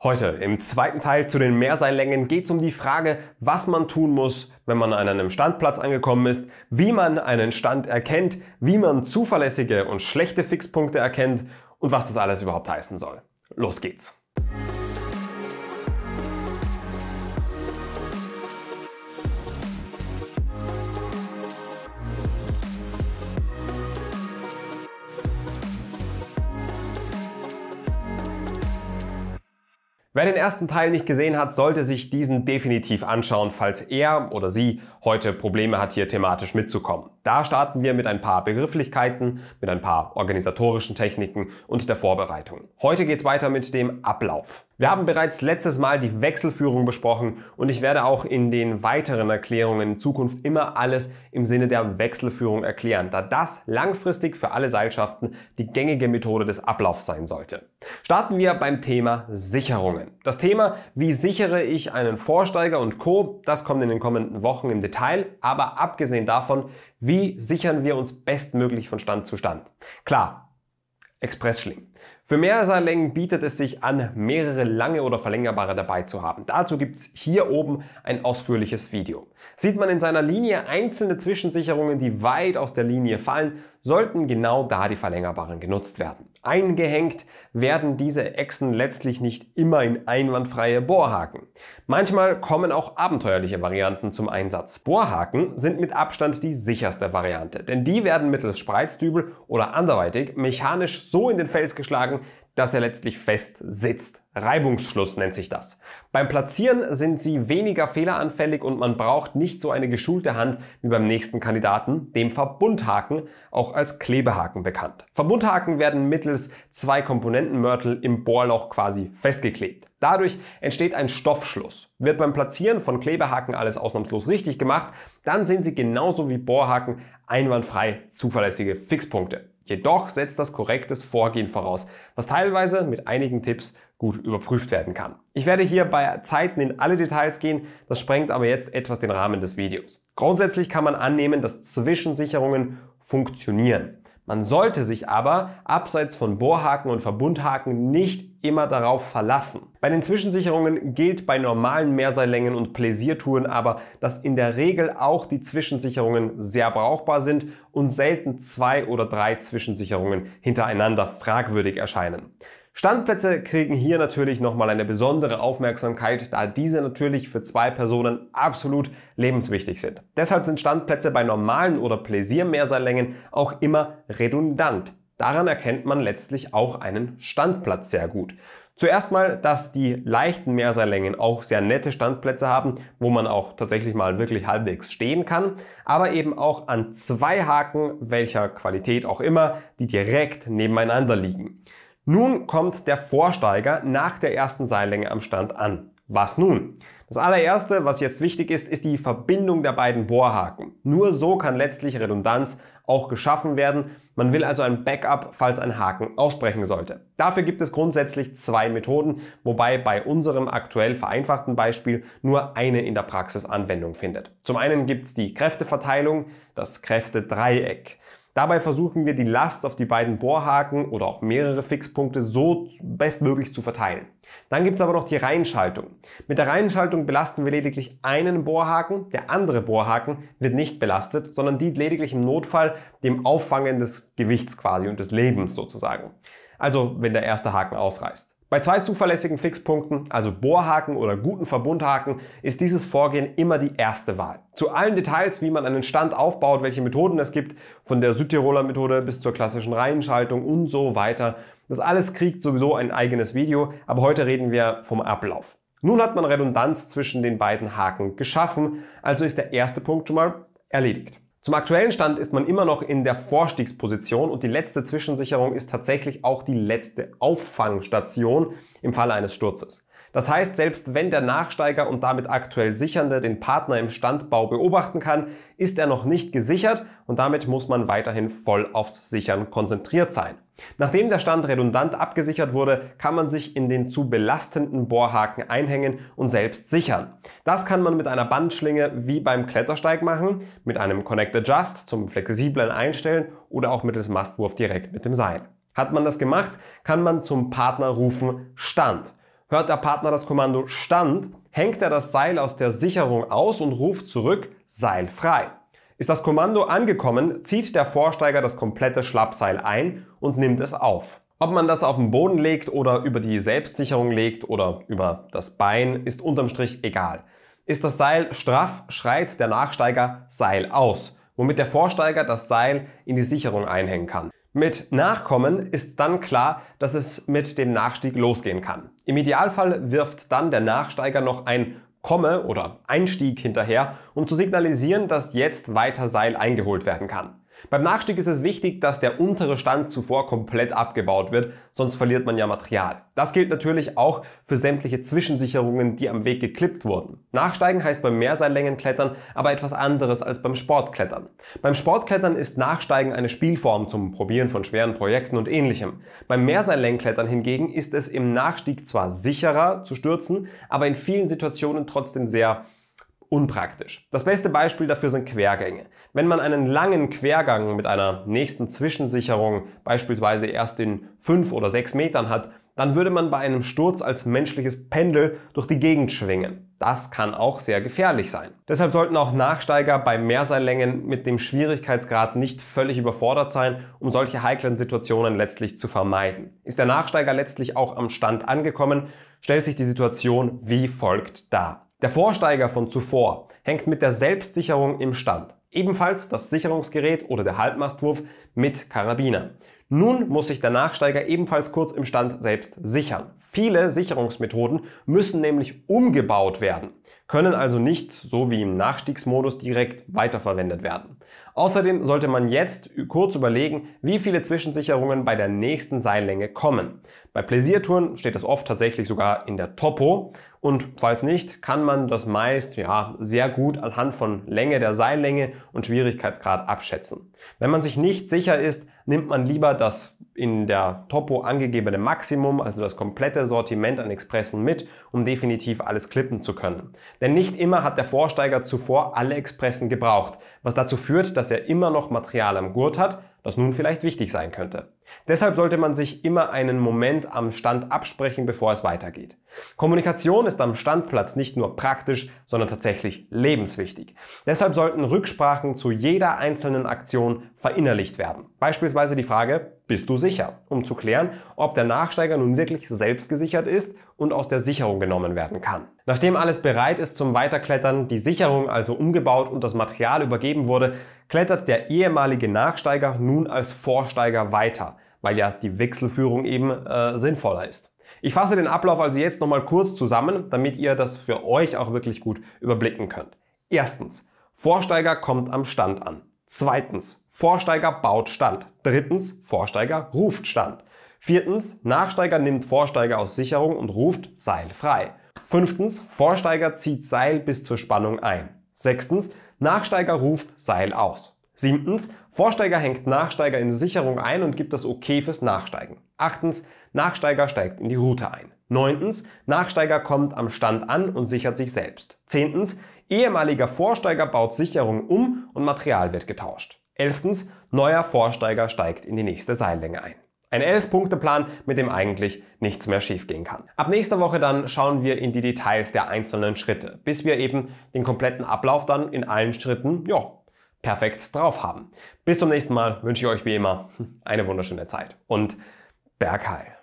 Heute im zweiten Teil zu den Mehrseillängen geht es um die Frage, was man tun muss, wenn man an einem Standplatz angekommen ist, wie man einen Stand erkennt, wie man zuverlässige und schlechte Fixpunkte erkennt und was das alles überhaupt heißen soll. Los geht's! Wer den ersten Teil nicht gesehen hat, sollte sich diesen definitiv anschauen, falls er oder sie heute Probleme hat, hier thematisch mitzukommen. Da starten wir mit ein paar Begrifflichkeiten, mit ein paar organisatorischen Techniken und der Vorbereitung. Heute geht's weiter mit dem Ablauf. Wir haben bereits letztes Mal die Wechselführung besprochen und ich werde auch in den weiteren Erklärungen in Zukunft immer alles im Sinne der Wechselführung erklären, da das langfristig für alle Seilschaften die gängige Methode des Ablaufs sein sollte. Starten wir beim Thema Sicherungen. Das Thema, wie sichere ich einen Vorsteiger und Co., das kommt in den kommenden Wochen im Detail, aber abgesehen davon, wie sichern wir uns bestmöglich von Stand zu Stand. Klar, Expressschling. Für Mehrseillängen bietet es sich an, mehrere lange oder verlängerbare dabei zu haben. Dazu gibt es hier oben ein ausführliches Video. Sieht man in seiner Linie einzelne Zwischensicherungen, die weit aus der Linie fallen, sollten genau da die verlängerbaren genutzt werden eingehängt, werden diese Echsen letztlich nicht immer in einwandfreie Bohrhaken. Manchmal kommen auch abenteuerliche Varianten zum Einsatz. Bohrhaken sind mit Abstand die sicherste Variante, denn die werden mittels Spreizdübel oder anderweitig mechanisch so in den Fels geschlagen, dass er letztlich fest sitzt. Reibungsschluss nennt sich das. Beim Platzieren sind sie weniger fehleranfällig und man braucht nicht so eine geschulte Hand wie beim nächsten Kandidaten, dem Verbundhaken, auch als Klebehaken bekannt. Verbundhaken werden mittels zwei Komponentenmörtel im Bohrloch quasi festgeklebt. Dadurch entsteht ein Stoffschluss. Wird beim Platzieren von Klebehaken alles ausnahmslos richtig gemacht, dann sind sie genauso wie Bohrhaken einwandfrei zuverlässige Fixpunkte. Jedoch setzt das korrektes Vorgehen voraus, was teilweise mit einigen Tipps gut überprüft werden kann. Ich werde hier bei Zeiten in alle Details gehen, das sprengt aber jetzt etwas den Rahmen des Videos. Grundsätzlich kann man annehmen, dass Zwischensicherungen funktionieren. Man sollte sich aber abseits von Bohrhaken und Verbundhaken nicht immer darauf verlassen. Bei den Zwischensicherungen gilt bei normalen Mehrseillängen und Pläsiertouren aber, dass in der Regel auch die Zwischensicherungen sehr brauchbar sind und selten zwei oder drei Zwischensicherungen hintereinander fragwürdig erscheinen. Standplätze kriegen hier natürlich nochmal eine besondere Aufmerksamkeit, da diese natürlich für zwei Personen absolut lebenswichtig sind. Deshalb sind Standplätze bei normalen oder Pläsiermehrsaallängen auch immer redundant. Daran erkennt man letztlich auch einen Standplatz sehr gut. Zuerst mal, dass die leichten Mehrseillängen auch sehr nette Standplätze haben, wo man auch tatsächlich mal wirklich halbwegs stehen kann, aber eben auch an zwei Haken, welcher Qualität auch immer, die direkt nebeneinander liegen. Nun kommt der Vorsteiger nach der ersten Seillänge am Stand an. Was nun? Das allererste, was jetzt wichtig ist, ist die Verbindung der beiden Bohrhaken. Nur so kann letztlich Redundanz auch geschaffen werden. Man will also ein Backup, falls ein Haken ausbrechen sollte. Dafür gibt es grundsätzlich zwei Methoden, wobei bei unserem aktuell vereinfachten Beispiel nur eine in der Praxis Anwendung findet. Zum einen gibt es die Kräfteverteilung, das Kräftedreieck. Dabei versuchen wir die Last auf die beiden Bohrhaken oder auch mehrere Fixpunkte so bestmöglich zu verteilen. Dann gibt es aber noch die Reihenschaltung. Mit der Reihenschaltung belasten wir lediglich einen Bohrhaken, der andere Bohrhaken wird nicht belastet, sondern dient lediglich im Notfall dem Auffangen des Gewichts quasi und des Lebens sozusagen. Also wenn der erste Haken ausreißt. Bei zwei zuverlässigen Fixpunkten, also Bohrhaken oder guten Verbundhaken, ist dieses Vorgehen immer die erste Wahl. Zu allen Details, wie man einen Stand aufbaut, welche Methoden es gibt, von der Südtiroler Methode bis zur klassischen Reihenschaltung und so weiter, das alles kriegt sowieso ein eigenes Video, aber heute reden wir vom Ablauf. Nun hat man Redundanz zwischen den beiden Haken geschaffen, also ist der erste Punkt schon mal erledigt. Zum aktuellen Stand ist man immer noch in der Vorstiegsposition und die letzte Zwischensicherung ist tatsächlich auch die letzte Auffangstation im Falle eines Sturzes. Das heißt, selbst wenn der Nachsteiger und damit aktuell Sichernde den Partner im Standbau beobachten kann, ist er noch nicht gesichert und damit muss man weiterhin voll aufs Sichern konzentriert sein. Nachdem der Stand redundant abgesichert wurde, kann man sich in den zu belastenden Bohrhaken einhängen und selbst sichern. Das kann man mit einer Bandschlinge wie beim Klettersteig machen, mit einem Connect Adjust zum flexiblen Einstellen oder auch mittels Mastwurf direkt mit dem Seil. Hat man das gemacht, kann man zum Partner rufen Stand. Hört der Partner das Kommando Stand, hängt er das Seil aus der Sicherung aus und ruft zurück Seil frei. Ist das Kommando angekommen, zieht der Vorsteiger das komplette Schlappseil ein und nimmt es auf. Ob man das auf den Boden legt oder über die Selbstsicherung legt oder über das Bein, ist unterm Strich egal. Ist das Seil straff, schreit der Nachsteiger Seil aus, womit der Vorsteiger das Seil in die Sicherung einhängen kann. Mit Nachkommen ist dann klar, dass es mit dem Nachstieg losgehen kann. Im Idealfall wirft dann der Nachsteiger noch ein Komme oder Einstieg hinterher, um zu signalisieren, dass jetzt weiter Seil eingeholt werden kann. Beim Nachstieg ist es wichtig, dass der untere Stand zuvor komplett abgebaut wird, sonst verliert man ja Material. Das gilt natürlich auch für sämtliche Zwischensicherungen, die am Weg geklippt wurden. Nachsteigen heißt beim Mehrseillängenklettern aber etwas anderes als beim Sportklettern. Beim Sportklettern ist Nachsteigen eine Spielform zum Probieren von schweren Projekten und ähnlichem. Beim Mehrseillängenklettern hingegen ist es im Nachstieg zwar sicherer zu stürzen, aber in vielen Situationen trotzdem sehr unpraktisch. Das beste Beispiel dafür sind Quergänge. Wenn man einen langen Quergang mit einer nächsten Zwischensicherung beispielsweise erst in fünf oder sechs Metern hat, dann würde man bei einem Sturz als menschliches Pendel durch die Gegend schwingen. Das kann auch sehr gefährlich sein. Deshalb sollten auch Nachsteiger bei Mehrseillängen mit dem Schwierigkeitsgrad nicht völlig überfordert sein, um solche heiklen Situationen letztlich zu vermeiden. Ist der Nachsteiger letztlich auch am Stand angekommen, stellt sich die Situation wie folgt dar. Der Vorsteiger von zuvor hängt mit der Selbstsicherung im Stand. Ebenfalls das Sicherungsgerät oder der Halbmastwurf mit Karabiner. Nun muss sich der Nachsteiger ebenfalls kurz im Stand selbst sichern. Viele Sicherungsmethoden müssen nämlich umgebaut werden, können also nicht so wie im Nachstiegsmodus direkt weiterverwendet werden. Außerdem sollte man jetzt kurz überlegen, wie viele Zwischensicherungen bei der nächsten Seillänge kommen. Bei Pläsiertouren steht das oft tatsächlich sogar in der Topo, und falls nicht, kann man das meist ja, sehr gut anhand von Länge der Seillänge und Schwierigkeitsgrad abschätzen. Wenn man sich nicht sicher ist, nimmt man lieber das in der Topo angegebene Maximum, also das komplette Sortiment an Expressen mit, um definitiv alles klippen zu können. Denn nicht immer hat der Vorsteiger zuvor alle Expressen gebraucht, was dazu führt, dass er immer noch Material am Gurt hat, das nun vielleicht wichtig sein könnte. Deshalb sollte man sich immer einen Moment am Stand absprechen, bevor es weitergeht. Kommunikation ist am Standplatz nicht nur praktisch, sondern tatsächlich lebenswichtig. Deshalb sollten Rücksprachen zu jeder einzelnen Aktion verinnerlicht werden. Beispielsweise die Frage, bist du sicher? Um zu klären, ob der Nachsteiger nun wirklich selbst gesichert ist und aus der Sicherung genommen werden kann. Nachdem alles bereit ist zum Weiterklettern, die Sicherung also umgebaut und das Material übergeben wurde, klettert der ehemalige Nachsteiger nun als Vorsteiger weiter weil ja die Wechselführung eben äh, sinnvoller ist. Ich fasse den Ablauf also jetzt nochmal kurz zusammen, damit ihr das für euch auch wirklich gut überblicken könnt. Erstens, Vorsteiger kommt am Stand an. Zweitens, Vorsteiger baut Stand. Drittens, Vorsteiger ruft Stand. Viertens, Nachsteiger nimmt Vorsteiger aus Sicherung und ruft Seil frei. Fünftens, Vorsteiger zieht Seil bis zur Spannung ein. Sechstens, Nachsteiger ruft Seil aus. Siebtens, Vorsteiger hängt Nachsteiger in Sicherung ein und gibt das Okay fürs Nachsteigen. Achtens, Nachsteiger steigt in die Route ein. Neuntens, Nachsteiger kommt am Stand an und sichert sich selbst. Zehntens, ehemaliger Vorsteiger baut Sicherung um und Material wird getauscht. Elftens, neuer Vorsteiger steigt in die nächste Seillänge ein. Ein Elf-Punkte-Plan, mit dem eigentlich nichts mehr schiefgehen kann. Ab nächster Woche dann schauen wir in die Details der einzelnen Schritte, bis wir eben den kompletten Ablauf dann in allen Schritten ja, perfekt drauf haben. Bis zum nächsten Mal wünsche ich euch wie immer eine wunderschöne Zeit und Bergheil.